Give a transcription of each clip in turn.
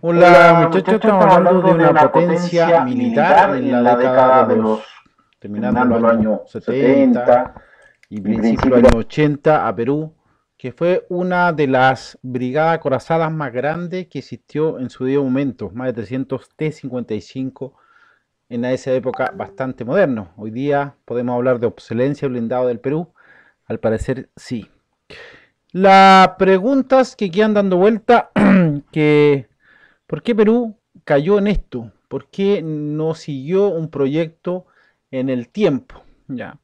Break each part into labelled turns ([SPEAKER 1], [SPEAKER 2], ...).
[SPEAKER 1] Hola, muchachos, estamos hablando de una, potencia, militar en la, década de los... Terminando el año 70, y principio del año 80 a Perú, que fue una de las brigadas corazadas más grandes que existió en su día momento, más de 300 T-55 en esa época bastante moderno. Hoy día podemos hablar de obsolencia blindado del Perú, al parecer sí. Las preguntas que quedan dando vuelta, que ¿Por qué Perú cayó en esto? ¿Por qué no siguió un proyecto en el tiempo? Ya.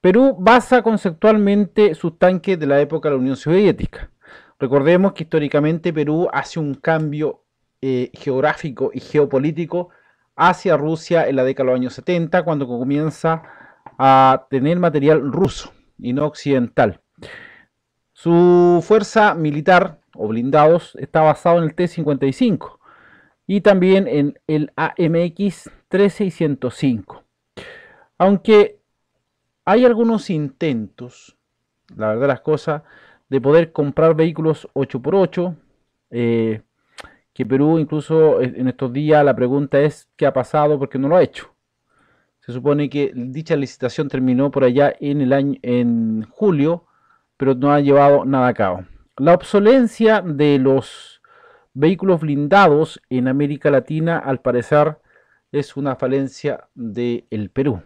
[SPEAKER 1] Perú basa conceptualmente sus tanques de la época de la Unión Soviética. Recordemos que históricamente Perú hace un cambio eh, geográfico y geopolítico hacia Rusia en la década de los años 70, cuando comienza a tener material ruso y no occidental. Su fuerza militar o blindados está basado en el T-55 y también en el AMX 3605. Aunque hay algunos intentos, la verdad las cosas, de poder comprar vehículos 8x8, eh, que Perú incluso en estos días la pregunta es qué ha pasado porque no lo ha hecho. Se supone que dicha licitación terminó por allá en el año en julio, pero no ha llevado nada a cabo. La obsolencia de los vehículos blindados en América Latina, al parecer, es una falencia del El Perú.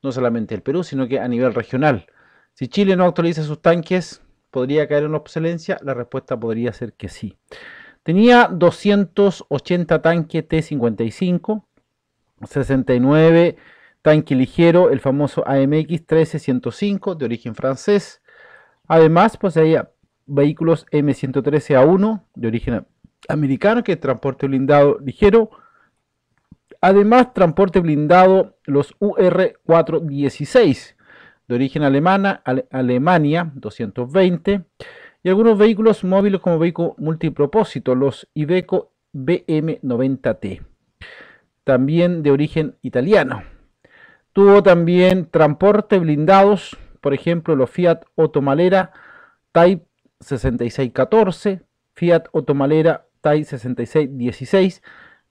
[SPEAKER 1] No solamente el Perú, sino que a nivel regional. Si Chile no actualiza sus tanques, ¿podría caer en obsolencia? La respuesta podría ser que sí. Tenía 280 tanques T-55, 69 tanque ligero, el famoso AMX 13105 de origen francés. Además, poseía vehículos M113A1 de origen americano, que transporte blindado ligero. Además, transporte blindado los UR416 de origen alemana, Alemania 220, y algunos vehículos móviles como vehículo multipropósito, los Iveco BM90T, también de origen italiano. Tuvo también transporte blindados, por ejemplo, los Fiat Otomalera Type 6614, Fiat Otomalera TAI 6616,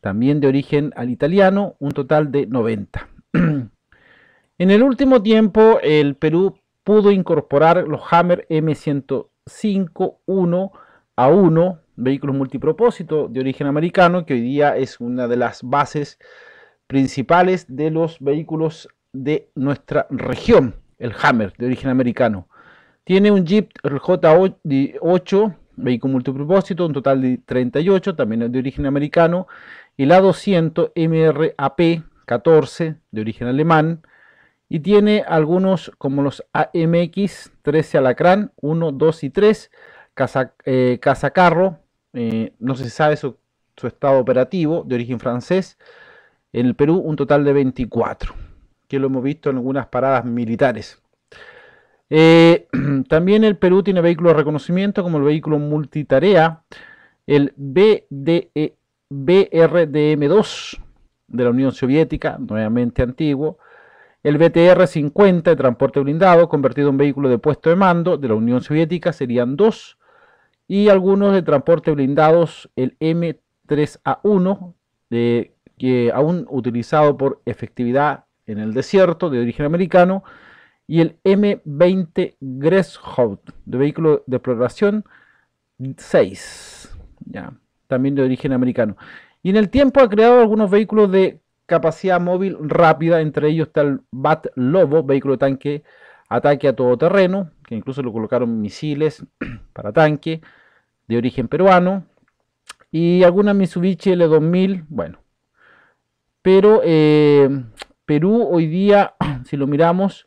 [SPEAKER 1] también de origen al italiano, un total de 90. en el último tiempo, el Perú pudo incorporar los Hammer M105 1 a 1, vehículos multipropósito de origen americano, que hoy día es una de las bases principales de los vehículos de nuestra región, el Hammer de origen americano. Tiene un Jeep J8, vehículo multipropósito, un total de 38, también es de origen americano. Y la 200 MRAP 14, de origen alemán. Y tiene algunos como los AMX 13 Alacrán, 1, 2 y 3, Casa, eh, carro eh, no se sabe su, su estado operativo, de origen francés. En el Perú un total de 24, que lo hemos visto en algunas paradas militares. Eh, también el Perú tiene vehículos de reconocimiento como el vehículo multitarea, el BRDM2 e, de la Unión Soviética, nuevamente antiguo, el BTR-50 de transporte blindado, convertido en vehículo de puesto de mando de la Unión Soviética, serían dos, y algunos de transporte blindados, el M3A1, que aún utilizado por efectividad en el desierto de origen americano, y el M20 Greshout de vehículo de exploración 6, ya, también de origen americano. Y en el tiempo ha creado algunos vehículos de capacidad móvil rápida, entre ellos está el Bat Lobo, vehículo de tanque, ataque a todo terreno, que incluso lo colocaron misiles para tanque, de origen peruano, y alguna Mitsubishi L2000, bueno. Pero eh, Perú hoy día, si lo miramos,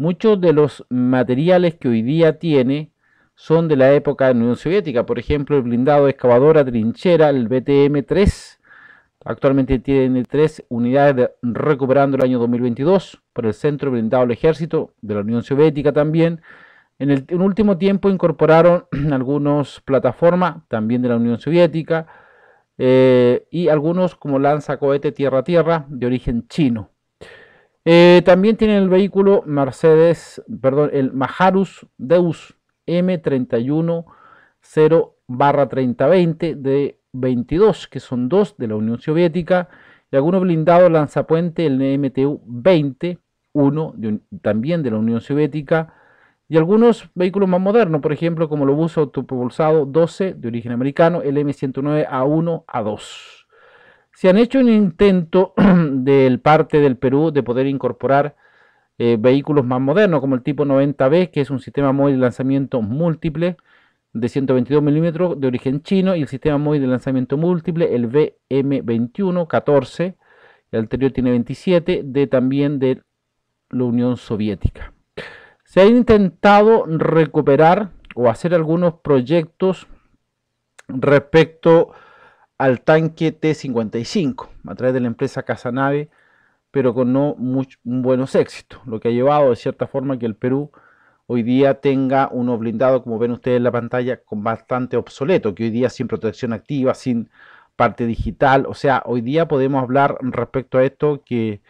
[SPEAKER 1] Muchos de los materiales que hoy día tiene son de la época de la Unión Soviética. Por ejemplo, el blindado excavadora trinchera, el BTM-3, actualmente tiene tres unidades recuperando el año 2022 por el Centro Blindado del Ejército de la Unión Soviética también. En el último tiempo incorporaron algunas plataformas también de la Unión Soviética eh, y algunos como lanzacohete tierra-tierra de origen chino. Eh, también tienen el vehículo Mercedes, perdón, el Majarus Deus M310 barra 3020 de 22, que son dos de la Unión Soviética, y algunos blindados lanzapuente, el MTU-20, uno también de la Unión Soviética, y algunos vehículos más modernos, por ejemplo, como el bus autopropulsado 12 de origen americano, el M109A1A2. Se han hecho un intento del parte del Perú de poder incorporar eh, vehículos más modernos, como el tipo 90B, que es un sistema móvil de lanzamiento múltiple de 122 milímetros de origen chino, y el sistema móvil de lanzamiento múltiple, el BM21 14, el anterior tiene 27, de también de la Unión Soviética. Se ha intentado recuperar o hacer algunos proyectos respecto al tanque T-55 a través de la empresa Casanave, pero con no muy, buenos éxitos, lo que ha llevado de cierta forma que el Perú hoy día tenga uno blindado, como ven ustedes en la pantalla, con bastante obsoleto, que hoy día sin protección activa, sin parte digital, o sea, hoy día podemos hablar respecto a esto que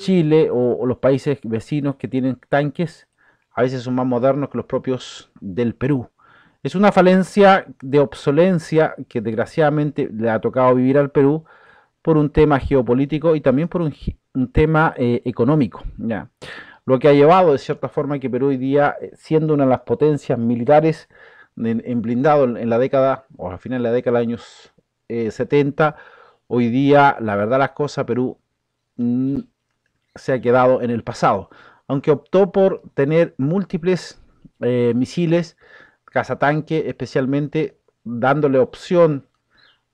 [SPEAKER 1] Chile o los países vecinos que tienen tanques a veces son más modernos que los propios del Perú. Es una falencia de obsolencia que desgraciadamente le ha tocado vivir al Perú por un tema geopolítico y también por un, tema eh, económico. Lo que ha llevado de cierta forma que Perú hoy día, eh, siendo una de las potencias militares en, blindado en, la década, o al final de la década de los años 70, eh, hoy día, la verdad las cosas, Perú mm, se ha quedado en el pasado. Aunque optó por tener múltiples misiles cazatanque, especialmente dándole opción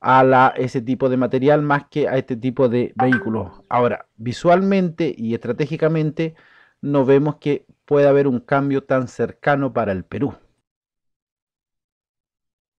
[SPEAKER 1] a ese tipo de material más que a este tipo de vehículos. Ahora, visualmente y estratégicamente no vemos que pueda haber un cambio tan cercano para el Perú.